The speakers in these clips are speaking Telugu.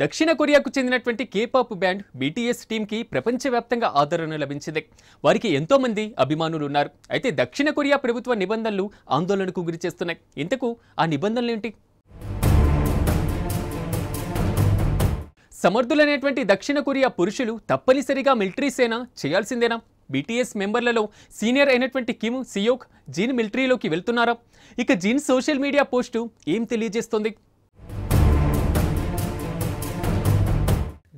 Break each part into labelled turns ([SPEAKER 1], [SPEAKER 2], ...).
[SPEAKER 1] దక్షిణ కొరియాకు చెందినటువంటి కేపాప్ బ్యాండ్ బీటీఎస్ టీంకి ప్రపంచవ్యాప్తంగా ఆదరణ లభించింది వారికి ఎంతోమంది అభిమానులు ఉన్నారు అయితే దక్షిణ కొరియా ప్రభుత్వ నిబంధనలు ఆందోళనకు గురి చేస్తున్నాయి ఇంతకు ఆ నిబంధనలు ఏంటి సమర్థులైనటువంటి దక్షిణ కొరియా పురుషులు తప్పనిసరిగా మిలిటరీ సేన చేయాల్సిందేనా బీటీఎస్ మెంబర్లలో సీనియర్ అయినటువంటి కిమ్ సియోక్ జీన్ మిలిటరీలోకి వెళ్తున్నారా ఇక జీన్ సోషల్ మీడియా పోస్టు ఏం తెలియజేస్తోంది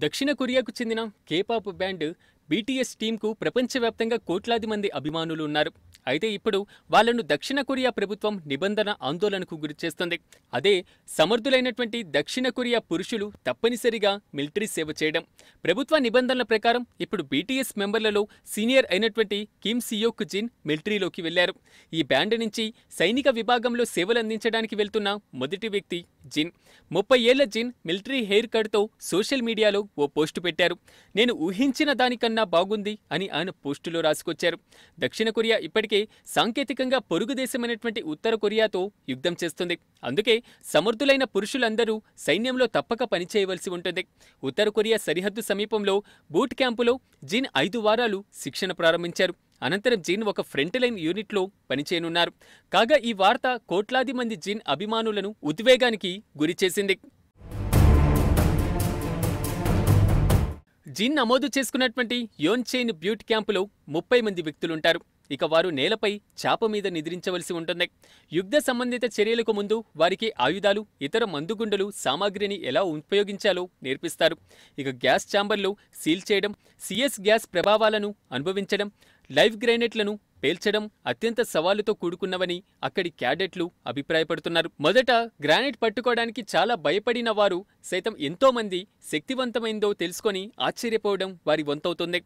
[SPEAKER 1] దక్షిణ కొరియాకు చెందిన కేపాప్ బ్యాండ్ బీటీఎస్ టీంకు ప్రపంచవ్యాప్తంగా కోట్లాది మంది అభిమానులు ఉన్నారు అయితే ఇప్పుడు వాళ్లను దక్షిణ కొరియా ప్రభుత్వం నిబంధన ఆందోళనకు గురిచేస్తుంది అదే సమర్థులైనటువంటి దక్షిణ కొరియా పురుషులు తప్పనిసరిగా మిలిటరీ సేవ చేయడం ప్రభుత్వ నిబంధనల ప్రకారం ఇప్పుడు బీటీఎస్ మెంబర్లలో సీనియర్ అయినటువంటి కిమ్ సియోక్ జిన్ మిలిటరీలోకి వెళ్లారు ఈ బ్యాండ్ నుంచి సైనిక విభాగంలో సేవలు అందించడానికి వెళ్తున్న మొదటి వ్యక్తి జిన్ ముప్పై ఏళ్ల జిన్ మిలిటరీ హెయిర్ కట్తో సోషల్ మీడియాలో ఓ పోస్టు పెట్టారు నేను ఊహించిన దానికన్నా బాగుంది అని ఆయన పోస్టులో రాసుకొచ్చారు దక్షిణ కొరియా ఇప్పటికే సాంకేతికంగా పొరుగు దేశమైనటువంటి ఉత్తర కొరియాతో యుద్ధం చేస్తుంది అందుకే సమర్థులైన పురుషులందరూ సైన్యంలో తప్పక పనిచేయవలసి ఉంటుంది ఉత్తర కొరియా సరిహద్దు సమీపంలో బూట్ క్యాంపులో జిన్ ఐదు వారాలు శిక్షణ ప్రారంభించారు అనంతరం జీన్ ఒక ఫ్రంట్ లైన్ యూనిట్లో పనిచేయనున్నారు కాగా ఈ వార్త కోట్లాది మంది జీన్ అభిమానులను ఉద్వేగానికి గురిచేసింది జీన్ నమోదు చేసుకున్నటువంటి యోన్చేన్ బ్యూట్ క్యాంపులో ముప్పై మంది వ్యక్తులుంటారు ఇక వారు నేలపై చాప మీద నిద్రించవలసి ఉంటుంది యుద్ధ సంబంధిత చర్యలకు ముందు వారికి ఆయుధాలు ఇతర మందుగుండలు సామాగ్రిని ఎలా ఉపయోగించాలో నేర్పిస్తారు ఇక గ్యాస్ ఛాంబర్లు సీల్ చేయడం సిఎస్ గ్యాస్ ప్రభావాలను అనుభవించడం లైవ్ గ్రెనేట్లను పేల్చడం అత్యంత సవాలుతో కూడుకున్నవని అక్కడి క్యాడెట్లు అభిప్రాయపడుతున్నారు మొదట గ్రానైట్ పట్టుకోవడానికి చాలా భయపడిన వారు సైతం ఎంతోమంది శక్తివంతమైందో తెలుసుకొని ఆశ్చర్యపోవడం వారి వంతవుతుంది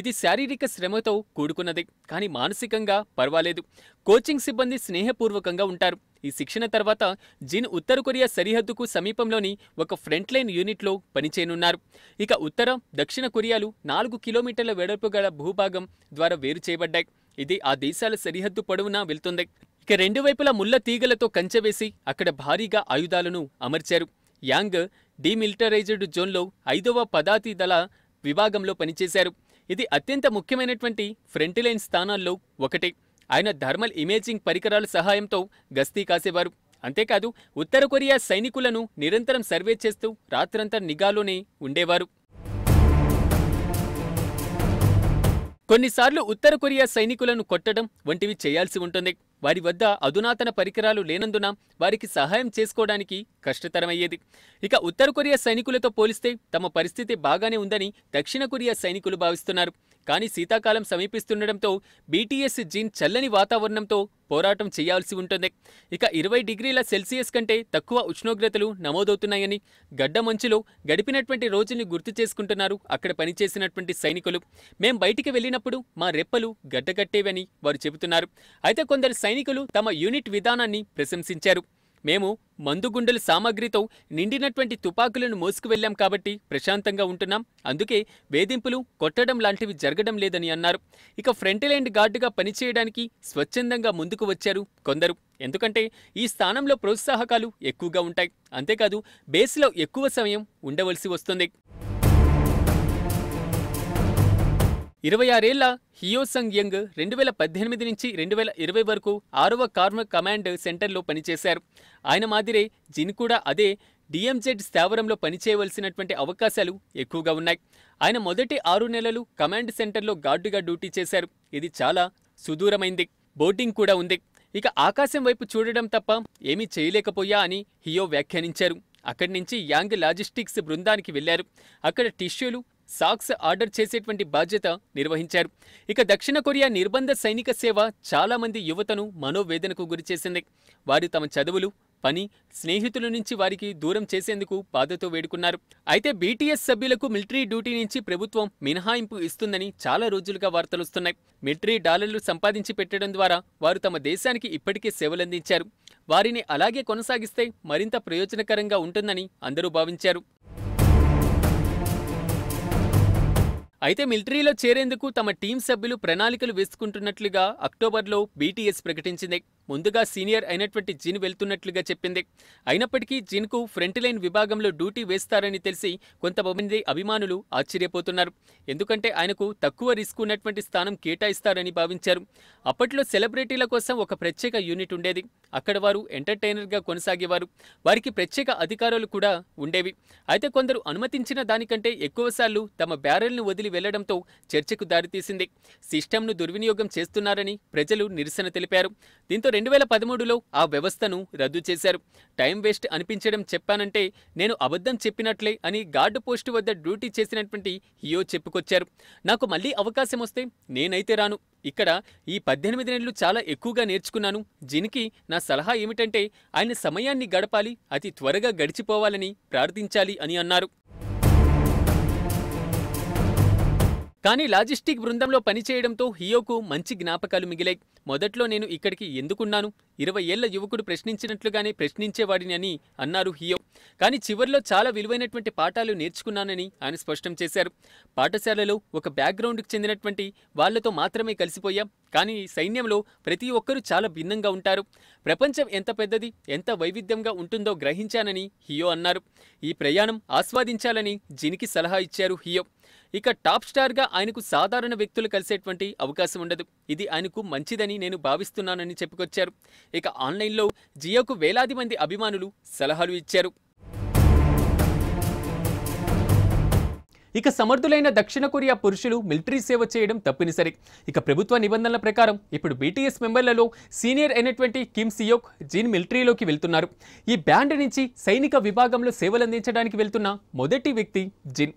[SPEAKER 1] ఇది శారీరక శ్రమతో కూడుకున్నది కానీ మానసికంగా పర్వాలేదు కోచింగ్ సిబ్బంది స్నేహపూర్వకంగా ఉంటారు ఈ శిక్షణ తర్వాత జిన్ ఉత్తర కొరియా సరిహద్దుకు సమీపంలోని ఒక ఫ్రంట్ లైన్ యూనిట్లో పనిచేయనున్నారు ఇక ఉత్తర దక్షిణ కొరియాలు నాలుగు కిలోమీటర్ల వెడల్పు గల భూభాగం ద్వారా వేరు చేయబడ్డాయి ఇది ఆ దేశాల సరిహద్దు పొడవునా వెళ్తుంది ఇక రెండు వైపులా ముళ్ల తీగలతో కంచెవేసి అక్కడ భారీగా ఆయుధాలను అమర్చారు యాంగ్ డిమిలిటరైజ్డ్ జోన్లో ఐదవ పదాతి దళ విభాగంలో పనిచేశారు ఇది అత్యంత ముఖ్యమైనటువంటి ఫ్రంట్ లైన్ స్థానాల్లో ఒకటి ఆయన థర్మల్ ఇమేజింగ్ పరికరాల సహాయంతో గస్తీ కాసేవారు అంతేకాదు ఉత్తర కొరియా సైనికులను నిరంతరం సర్వే చేస్తూ రాత్రంతా నిఘాలోనే ఉండేవారు కొన్నిసార్లు ఉత్తర కొరియా సైనికులను కొట్టడం వంటివి చేయాల్సి ఉంటుంది వారి వద్ద అధునాతన పరికరాలు లేనందున వారికి సహాయం చేసుకోవడానికి కష్టతరమయ్యేది ఇక ఉత్తర కొరియా సైనికులతో పోలిస్తే తమ పరిస్థితి బాగానే ఉందని దక్షిణ కొరియా సైనికులు భావిస్తున్నారు కానీ శీతాకాలం సమీపిస్తుండటంతో బీటీఎస్ జీన్ చల్లని వాతావరణంతో పోరాటం చేయాల్సి ఉంటుంది ఇక ఇరవై డిగ్రీల సెల్సియస్ కంటే తక్కువ ఉష్ణోగ్రతలు నమోదవుతున్నాయని గడ్డ మంచులో గడిపినటువంటి రోజుని గుర్తు చేసుకుంటున్నారు అక్కడ పనిచేసినటువంటి సైనికులు మేం బయటికి వెళ్ళినప్పుడు మా రెప్పలు గడ్డగట్టేవని వారు చెబుతున్నారు అయితే కొందరు సైనికులు తమ యూనిట్ విధానాన్ని ప్రశంసించారు మేము మందుగుండెల సామాగ్రితో నిండినటువంటి తుపాకులను మోసుకువెళ్లాం కాబట్టి ప్రశాంతంగా ఉంటున్నాం అందుకే వేధింపులు కొట్టడం లాంటివి జరగడం లేదని అన్నారు ఇక ఫ్రంట్ లైన్ గార్డుగా పనిచేయడానికి స్వచ్ఛందంగా ముందుకు వచ్చారు కొందరు ఎందుకంటే ఈ స్థానంలో ప్రోత్సాహకాలు ఎక్కువగా ఉంటాయి అంతేకాదు బేస్లో ఎక్కువ సమయం ఉండవలసి వస్తుంది ఇరవై ఆరేళ్ల హియోసంగ్ యంగ్ రెండు వేల పద్దెనిమిది నుంచి రెండు వేల ఇరవై వరకు ఆరవ కార్మిక్ కమాండ్ సెంటర్లో పనిచేశారు ఆయన మాదిరే జిన్ కూడా అదే డిఎంజెడ్ స్థావరంలో పనిచేయవలసినటువంటి అవకాశాలు ఎక్కువగా ఉన్నాయి ఆయన మొదటి ఆరు నెలలు కమాండ్ సెంటర్లో గార్డుగా డ్యూటీ చేశారు ఇది చాలా సుదూరమైంది బోటింగ్ కూడా ఉంది ఇక ఆకాశం వైపు చూడడం తప్ప ఏమీ చేయలేకపోయా అని హియో వ్యాఖ్యానించారు అక్కడి నుంచి యాంగ్ లాజిస్టిక్స్ బృందానికి వెళ్లారు అక్కడ టిష్యూలు సాక్స్ ఆర్డర్ చేసేటువంటి బాధ్యత నిర్వహించారు ఇక దక్షిణ కొరియా నిర్బంధ సైనిక సేవ చాలామంది యువతను మనోవేదనకు గురిచేసింది వారు తమ చదువులు పని స్నేహితుల నుంచి వారికి దూరం చేసేందుకు బాధతో వేడుకున్నారు అయితే బీటీఎస్ సభ్యులకు మిలిటరీ డ్యూటీ నుంచి ప్రభుత్వం మినహాయింపు ఇస్తుందని చాలా రోజులుగా వార్తలుస్తున్నాయి మిలిటరీ డాలర్లు సంపాదించి పెట్టడం ద్వారా వారు తమ దేశానికి ఇప్పటికే సేవలందించారు వారిని అలాగే కొనసాగిస్తే మరింత ప్రయోజనకరంగా ఉంటుందని అందరూ భావించారు అయితే మిలిటరీలో చేరేందుకు తమ టీం సభ్యులు ప్రణాళికలు వేసుకుంటున్నట్లుగా అక్టోబర్లో బీటీఎస్ ప్రకటించింది ముందుగా సీనియర్ అయినటువంటి జిన్ వెళ్తున్నట్లుగా చెప్పింది అయినప్పటికీ జిన్కు ఫ్రంట్ లైన్ విభాగంలో డ్యూటీ వేస్తారని తెలిసి కొంతమంది అభిమానులు ఆశ్చర్యపోతున్నారు ఎందుకంటే ఆయనకు తక్కువ రిస్క్ ఉన్నటువంటి స్థానం కేటాయిస్తారని భావించారు అప్పట్లో సెలబ్రిటీల కోసం ఒక ప్రత్యేక యూనిట్ ఉండేది అక్కడ వారు ఎంటర్టైనర్గా కొనసాగేవారు వారికి ప్రత్యేక అధికారాలు కూడా ఉండేవి అయితే కొందరు అనుమతించిన దానికంటే ఎక్కువసార్లు తమ బ్యారెల్ను వదిలి వెళ్లడంతో చర్చకు దారితీసింది సిస్టమ్ను దుర్వినియోగం చేస్తున్నారని ప్రజలు నిరసన తెలిపారు దీంతో రెండు వేల పదమూడులో ఆ వ్యవస్థను రద్దు చేశారు టైం వేస్ట్ అనిపించడం చెప్పానంటే నేను అబద్ధం చెప్పినట్లే అని గార్డు పోస్టు వద్ద డ్యూటీ చేసినటువంటి హియో చెప్పుకొచ్చారు నాకు మళ్లీ అవకాశం వస్తే నేనైతే రాను ఇక్కడ ఈ పద్దెనిమిది నెలలు చాలా ఎక్కువగా నేర్చుకున్నాను జినికి నా సలహా ఏమిటంటే ఆయన సమయాన్ని గడపాలి అతి త్వరగా గడిచిపోవాలని ప్రార్థించాలి అని అన్నారు కానీ లాజిస్టిక్ బృందంలో పనిచేయడంతో హియోకు మంచి జ్ఞాపకాలు మిగిలాయి మొదట్లో నేను ఇక్కడికి ఎందుకున్నాను ఇరవై ఏళ్ల యువకుడు ప్రశ్నించినట్లుగానే ప్రశ్నించేవాడిని అని అన్నారు హియో కానీ చివరిలో చాలా విలువైనటువంటి పాఠాలు నేర్చుకున్నానని ఆయన స్పష్టం చేశారు పాఠశాలలో ఒక బ్యాక్గ్రౌండ్కి చెందినటువంటి వాళ్లతో మాత్రమే కలిసిపోయాం కానీ సైన్యంలో ప్రతి ఒక్కరూ చాలా భిన్నంగా ఉంటారు ప్రపంచం ఎంత పెద్దది ఎంత వైవిధ్యంగా ఉంటుందో గ్రహించానని హియో అన్నారు ఈ ప్రయాణం ఆస్వాదించాలని జినికి సలహా ఇచ్చారు హియో ఇక టాప్ స్టార్గా ఆయనకు సాధారణ వ్యక్తులు కలిసేటువంటి అవకాశం ఉండదు ఇది ఆయనకు మంచిదని నేను భావిస్తున్నానని చెప్పుకొచ్చారు ఇక ఆన్లైన్లో జియోకు వేలాది మంది అభిమానులు సలహాలు ఇచ్చారు ఇక సమర్థులైన దక్షిణ కొరియా పురుషులు మిలిటరీ సేవ చేయడం తప్పనిసరి ఇక ప్రభుత్వ నిబంధనల ప్రకారం ఇప్పుడు బీటీఎస్ మెంబర్లలో సీనియర్ అయినటువంటి కిమ్ సియోక్ జీన్ మిలిటరీలోకి వెళ్తున్నారు ఈ బ్యాండ్ నుంచి సైనిక విభాగంలో సేవలందించడానికి వెళ్తున్న మొదటి వ్యక్తి జిన్